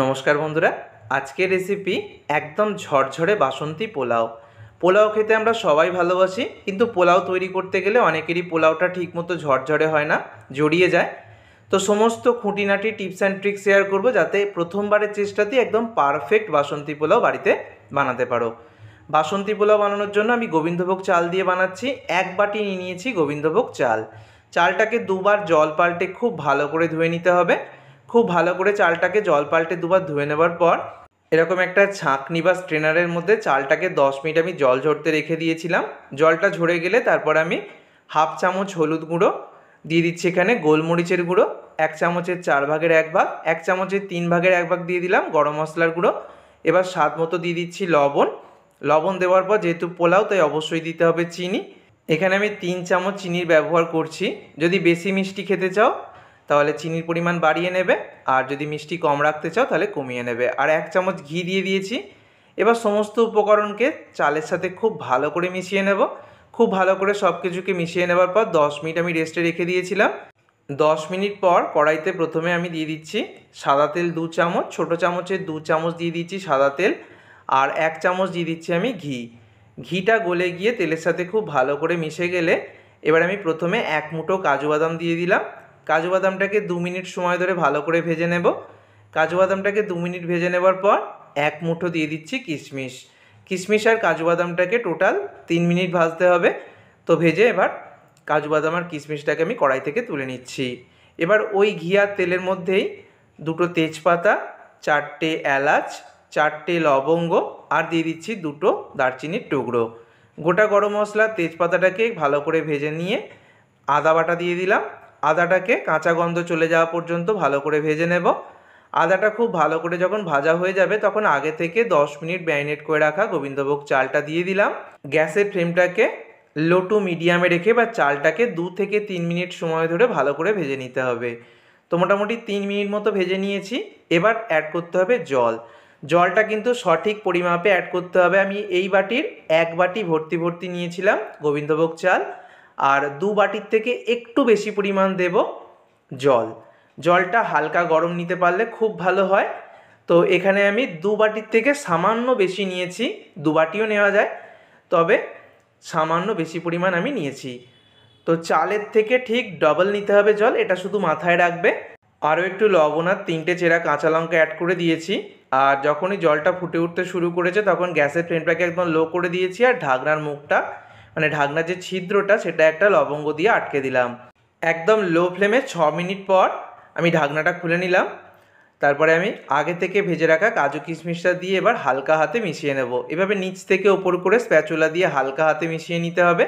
নমস্কার বন্ধুরা আজকের রেসিপি একদম ঝরঝরে বাসন্তী পোলাও পোলাও খেতে আমরা সবাই ভালোবাসি কিন্তু পোলাও তৈরি করতে গেলে অনেকেরই পোলাওটা ঠিকমতো ঝরঝরে হয় না জড়িয়ে যায় তো সমস্ত খুঁটিনাটি টিপস অ্যান্ড ট্রিক্স শেয়ার করবো যাতে প্রথমবারের চেষ্টাতেই একদম পারফেক্ট বাসন্তী পোলাও বাড়িতে বানাতে পারো বাসন্তী পোলাও বানানোর জন্য আমি গোবিন্দভোগ চাল দিয়ে বানাচ্ছি এক বাটি নিয়ে নিয়েছি গোবিন্দভোগ চাল চালটাকে দুবার জল পাল্টে খুব ভালো করে ধুয়ে নিতে হবে খুব ভালো করে চালটাকে জল পাল্টে দুবার ধুয়ে নেবার পর এরকম একটা ছাঁকনি বা স্ট্রেনারের মধ্যে চালটাকে দশ মিনিট আমি জল ঝরতে রেখে দিয়েছিলাম জলটা ঝরে গেলে তারপর আমি হাফ চামচ হলুদ গুঁড়ো দিয়ে দিচ্ছি এখানে গোলমরিচের গুঁড়ো এক চামচের চার ভাগের এক ভাগ এক চামচের তিন ভাগের এক ভাগ দিয়ে দিলাম গরম মশলার গুঁড়ো এবার স্বাদ মতো দিয়ে দিচ্ছি লবণ লবণ দেওয়ার পর যেহেতু পোলাও তাই অবশ্যই দিতে হবে চিনি এখানে আমি তিন চামচ চিনির ব্যবহার করছি যদি বেশি মিষ্টি খেতে চাও তাহলে চিনির পরিমাণ বাড়িয়ে নেবে আর যদি মিষ্টি কম রাখতে চাও তাহলে কমিয়ে নেবে আর এক চামচ ঘি দিয়ে দিয়েছি এবার সমস্ত উপকরণকে চালের সাথে খুব ভালো করে মিশিয়ে নেব খুব ভালো করে সব কিছুকে মিশিয়ে নেবার পর দশ মিনিট আমি রেস্টে রেখে দিয়েছিলাম দশ মিনিট পর কড়াইতে প্রথমে আমি দিয়ে দিচ্ছি সাদা তেল দু চামচ ছোটো চামচে দু চামচ দিয়ে দিচ্ছি সাদা তেল আর এক চামচ দিয়ে দিচ্ছি আমি ঘি ঘিটা গলে গিয়ে তেলের সাথে খুব ভালো করে মিশে গেলে এবার আমি প্রথমে এক মুঠো কাজু বাদাম দিয়ে দিলাম কাজু বাদামটাকে দু মিনিট সময় ধরে ভালো করে ভেজে নেব কাজু বাদামটাকে দু মিনিট ভেজে নেবার পর এক মুঠো দিয়ে দিচ্ছি কিশমিশ কিশমিশ আর কাজু বাদামটাকে টোটাল তিন মিনিট ভাজতে হবে তো ভেজে এবার কাজু বাদাম আর কিশমিশটাকে আমি কড়াই থেকে তুলে নিচ্ছি এবার ওই ঘি আর তেলের মধ্যেই দুটো তেজপাতা চারটে এলাচ চারটে লবঙ্গ আর দিয়ে দিচ্ছি দুটো দারচিনির টুকরো গোটা গরম মশলা তেজপাতাটাকে ভালো করে ভেজে নিয়ে আদা বাটা দিয়ে দিলাম আদাটাকে কাঁচা গন্ধ চলে যাওয়া পর্যন্ত ভালো করে ভেজে নেব আদাটা খুব ভালো করে যখন ভাজা হয়ে যাবে তখন আগে থেকে 10 মিনিট ম্যারিনেট করে রাখা গোবিন্দভোগ চালটা দিয়ে দিলাম গ্যাসের ফ্লেমটাকে লো টু মিডিয়ামে রেখে বা চালটাকে দু থেকে তিন মিনিট সময় ধরে ভালো করে ভেজে নিতে হবে তো মোটামুটি তিন মিনিট মতো ভেজে নিয়েছি এবার অ্যাড করতে হবে জল জলটা কিন্তু সঠিক পরিমাপে অ্যাড করতে হবে আমি এই বাটির এক বাটি ভর্তি ভর্তি নিয়েছিলাম গোবিন্দভোগ চাল আর দু বাটির থেকে একটু বেশি পরিমাণ দেব জল জলটা হালকা গরম নিতে পারলে খুব ভালো হয় তো এখানে আমি দু বাটির থেকে সামান্য বেশি নিয়েছি দু বাটিও নেওয়া যায় তবে সামান্য বেশি পরিমাণ আমি নিয়েছি তো চালের থেকে ঠিক ডবল নিতে হবে জল এটা শুধু মাথায় রাখবে আরও একটু লবণ আর তিনটে চেরা কাঁচা লঙ্কা অ্যাড করে দিয়েছি আর যখনই জলটা ফুটে উঠতে শুরু করেছে তখন গ্যাসের ফ্লেমটাকে একদম লো করে দিয়েছি আর ঢাকনার মুখটা মানে ঢাকনার যে ছিদ্রটা সেটা একটা লবঙ্গ দিয়ে আটকে দিলাম একদম লো ফ্লেমে ছ মিনিট পর আমি ঢাকনাটা খুলে নিলাম তারপরে আমি আগে থেকে ভেজে রাখা কাজু কিশমিশটা দিয়ে এবার হালকা হাতে মিশিয়ে নেব এভাবে নিচ থেকে ওপর করে স্প্যাচুলা দিয়ে হালকা হাতে মিশিয়ে নিতে হবে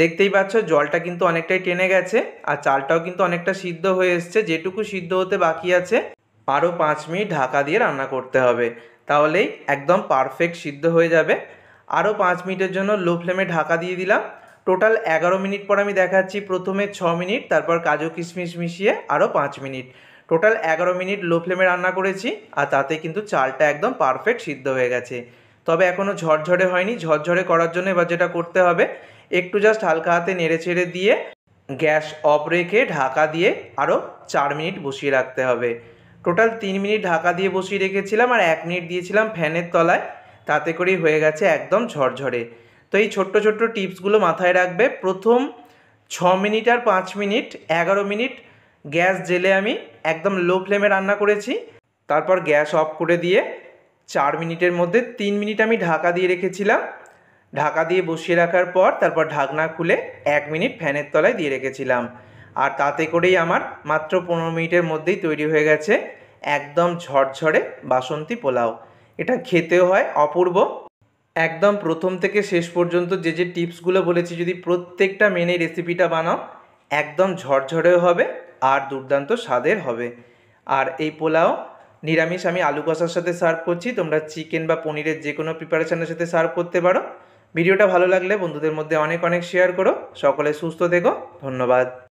দেখতেই পাচ্ছ জলটা কিন্তু অনেকটাই টেনে গেছে আর চালটাও কিন্তু অনেকটা সিদ্ধ হয়ে এসছে যেটুকু সিদ্ধ হতে বাকি আছে আরও পাঁচ মিনিট ঢাকা দিয়ে রান্না করতে হবে তাহলেই একদম পারফেক্ট সিদ্ধ হয়ে যাবে আরও পাঁচ মিনিটের জন্য লো ফ্লেমে ঢাকা দিয়ে দিলাম টোটাল এগারো মিনিট পর আমি দেখাচ্ছি প্রথমে ছ মিনিট তারপর কাজু কিশমিশ মিশিয়ে আরও পাঁচ মিনিট টোটাল এগারো মিনিট লো ফ্লেমে রান্না করেছি আর তাতে কিন্তু চালটা একদম পারফেক্ট সিদ্ধ হয়ে গেছে তবে এখনও ঝরঝরে হয়নি ঝরঝরে করার জন্য এবার যেটা করতে হবে একটু জাস্ট হালকা হাতে নেড়ে ছেড়ে দিয়ে গ্যাস অফ রেখে ঢাকা দিয়ে আরও চার মিনিট বসিয়ে রাখতে হবে টোটাল তিন মিনিট ঢাকা দিয়ে বসিয়ে রেখেছিলাম আর এক মিনিট দিয়েছিলাম ফ্যানের তলায় তাতে করেই হয়ে গেছে একদম ঝরঝরে তো এই ছোট্ট ছোট্ট টিপসগুলো মাথায় রাখবে প্রথম ছ মিনিট আর পাঁচ মিনিট এগারো মিনিট গ্যাস জেলে আমি একদম লো ফ্লেমে রান্না করেছি তারপর গ্যাস অফ করে দিয়ে চার মিনিটের মধ্যে তিন মিনিট আমি ঢাকা দিয়ে রেখেছিলাম ঢাকা দিয়ে বসিয়ে রাখার পর তারপর ঢাকনা খুলে এক মিনিট ফ্যানের তলায় দিয়ে রেখেছিলাম আর তাতে করেই আমার মাত্র পনেরো মিনিটের মধ্যেই তৈরি হয়ে গেছে একদম ঝরঝরে বাসন্তী পোলাও এটা খেতে হয় অপূর্ব একদম প্রথম থেকে শেষ পর্যন্ত যে যে টিপসগুলো বলেছি যদি প্রত্যেকটা মেনে রেসিপিটা বানাও একদম ঝরঝরেও হবে আর দুর্দান্ত স্বাদের হবে আর এই পোলাও নিরামিষ আমি আলু কষার সাথে সার্ভ করছি তোমরা চিকেন বা পনিরের যে কোনো প্রিপারেশানের সাথে সার্ভ করতে পারো ভিডিওটা ভালো লাগলে বন্ধুদের মধ্যে অনেক অনেক শেয়ার করো সকলে সুস্থ দেখো ধন্যবাদ